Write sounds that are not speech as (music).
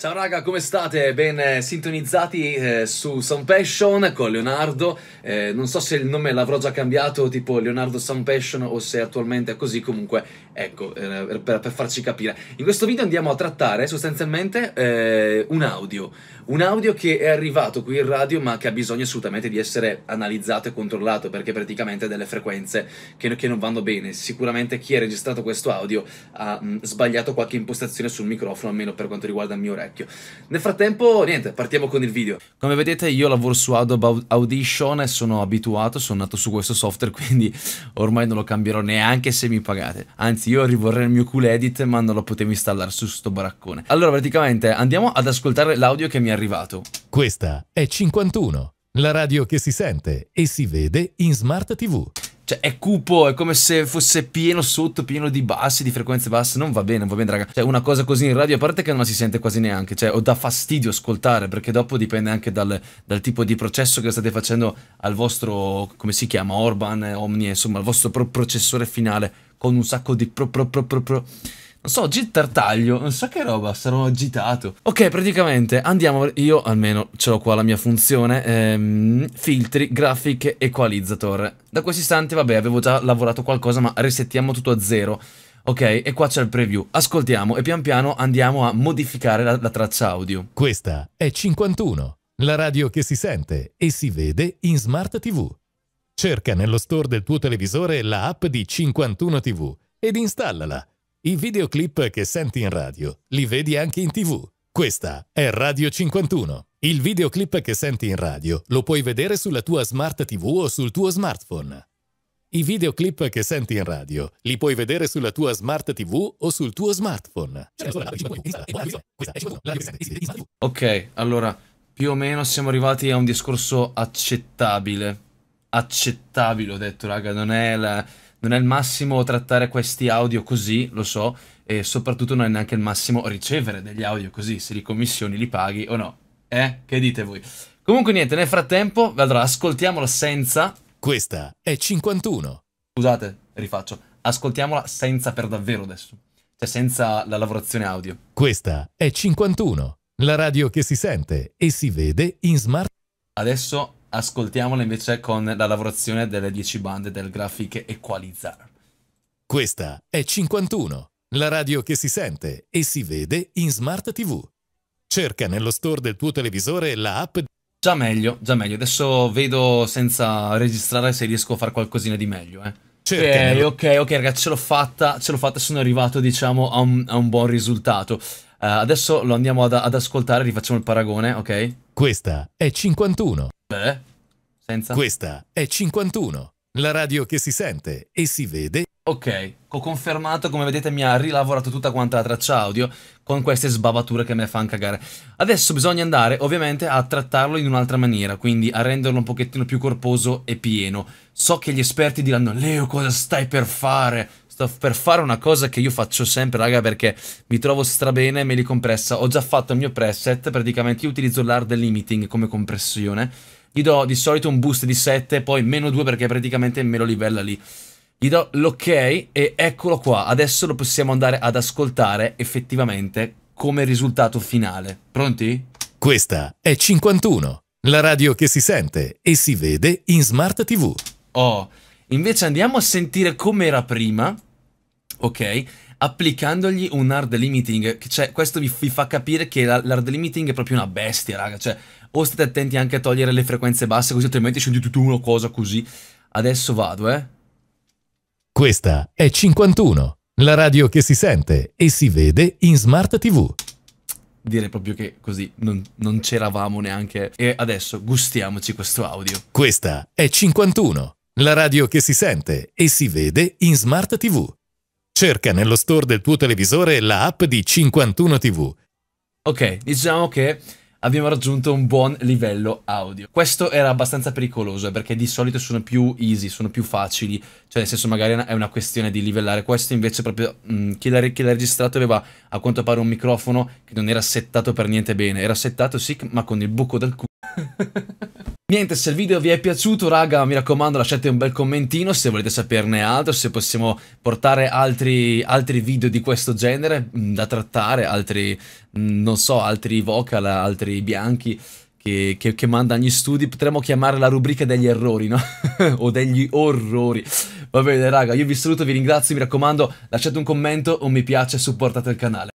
Ciao raga, come state? Ben eh, sintonizzati eh, su Sound Passion con Leonardo. Eh, non so se il nome l'avrò già cambiato, tipo Leonardo Sound Passion, o se attualmente è così. Comunque, ecco, eh, per, per, farci capire. In questo video andiamo a trattare sostanzialmente eh, un audio. Un audio che è arrivato qui in radio, ma che ha bisogno assolutamente di essere analizzato e controllato, perché praticamente ha delle frequenze che, che, non vanno bene. Sicuramente chi ha registrato questo audio ha mh, mm, sbagliato qualche impostazione sul microfono, almeno per quanto riguarda il mio orecchio vecchio. Nel frattempo, niente, partiamo con il video. Come vedete io lavoro su Adobe Audition e sono abituato, sono nato su questo software, (laughs) quindi ormai non lo cambierò neanche se mi pagate. Anzi, io rivorrei il mio cool edit, ma non lo potevo installare su sto baraccone. Allora, praticamente, andiamo ad ascoltare l'audio che mi è arrivato. Questa è 51, la radio che si sente e si vede in Smart TV. Cioè, è cupo, è come se fosse pieno sotto, pieno di bassi, di frequenze basse. Non va bene, non va bene, raga. Cioè, una cosa così in radio, a parte che non la si sente quasi neanche. Cioè, o dà fastidio ascoltare, perché dopo dipende anche dal, dal, tipo di processo che state facendo al vostro, come si chiama, Orban, Omni, insomma, al vostro processore finale, con un sacco di pro pro pro pro pro non so, Tartaglio, non so che roba, sarò agitato. Ok, praticamente andiamo, io almeno ce l'ho qua la mia funzione, ehm, filtri, graphic, equalizzator. Da questo istante, vabbè, avevo già lavorato qualcosa, ma resettiamo tutto a zero. Ok, e qua c'è il preview. Ascoltiamo e pian piano andiamo a modificare la, la traccia audio. Questa è 51, la radio che si sente e si vede in Smart TV. Cerca nello store del tuo televisore la app di 51 TV ed installala i videoclip che senti in radio li vedi anche in tv. Questa è Radio 51. Il videoclip che senti in radio lo puoi vedere sulla tua smart tv o sul tuo smartphone. I videoclip che senti in radio li puoi vedere sulla tua smart tv o sul tuo smartphone. Ok, allora più o meno siamo arrivati a un discorso accettabile. Accettabile, ho detto, raga, non è la non è il massimo trattare questi audio così, lo so, e soprattutto non è neanche il massimo ricevere degli audio così, se li commissioni li paghi o no. Eh? Che dite voi? Comunque niente, nel frattempo, allora ascoltiamola senza... Questa è 51. Scusate, rifaccio. Ascoltiamola senza per davvero adesso. Cioè senza la lavorazione audio. Questa è 51, la radio che si sente e si vede in smart... Adesso Ascoltiamola invece con la lavorazione delle 10 bande del Graphic Equalizer. Questa è 51, la radio che si sente e si vede in Smart TV. Cerca nello store del tuo televisore la app. Già meglio, già meglio. Adesso vedo senza registrare se riesco a fare qualcosina di meglio, eh. eh ok, ok, ok, ragazzi, ce l'ho fatta, ce l'ho fatta, sono arrivato, diciamo, a un, a un buon risultato. Uh, adesso lo andiamo ad, ad ascoltare, rifacciamo il paragone, ok? Questa è 51. Beh, senza. Questa è 51, la radio che si sente e si vede. Ok, ho confermato, come vedete mi ha rilavorato tutta quanta la traccia audio con queste sbavature che me fanno cagare. Adesso bisogna andare ovviamente a trattarlo in un'altra maniera, quindi a renderlo un pochettino più corposo e pieno. So che gli esperti diranno, Leo cosa stai per fare? Sto per fare una cosa che io faccio sempre, raga, perché mi trovo strabene, me li compressa. Ho già fatto il mio preset, praticamente io utilizzo l'hard limiting come compressione gli do di solito un boost di 7, poi meno 2 perché praticamente me lo livella lì. Gli do l'ok e eccolo qua, adesso lo possiamo andare ad ascoltare effettivamente come risultato finale. Pronti? Questa è 51, la radio che si sente e si vede in Smart TV. Oh, invece andiamo a sentire com'era prima ok? Applicandogli un hard limiting, cioè questo vi, vi fa capire che l'hard limiting è proprio una bestia, raga, cioè o state attenti anche a togliere le frequenze basse così altrimenti scendi tutto una cosa così. Adesso vado, eh. Questa è 51, la radio che si sente e si vede in Smart TV. Dire proprio che così non, non c'eravamo neanche. E adesso gustiamoci questo audio. Questa è 51, la radio che si sente e si vede in Smart TV. Cerca nello store del tuo televisore la app di 51TV. Ok, diciamo che abbiamo raggiunto un buon livello audio. Questo era abbastanza pericoloso eh, perché di solito sono più easy, sono più facili, cioè nel senso magari è una questione di livellare, questo invece proprio mh, mm, chi, l'ha, registrato aveva a quanto pare un microfono che non era settato per niente bene, era settato sì ma con il buco del culo. (laughs) Niente, se il video vi è piaciuto, raga, mi raccomando lasciate un bel commentino se volete saperne altro, se possiamo portare altri, altri video di questo genere mm, da trattare, altri, mm, non so, altri vocal, altri bianchi che, che, che mandano gli studi, potremmo chiamare la rubrica degli errori, no? (laughs) o degli orrori. Va bene, raga, io vi saluto, vi ringrazio, mi raccomando, lasciate un commento, un mi piace, supportate il canale.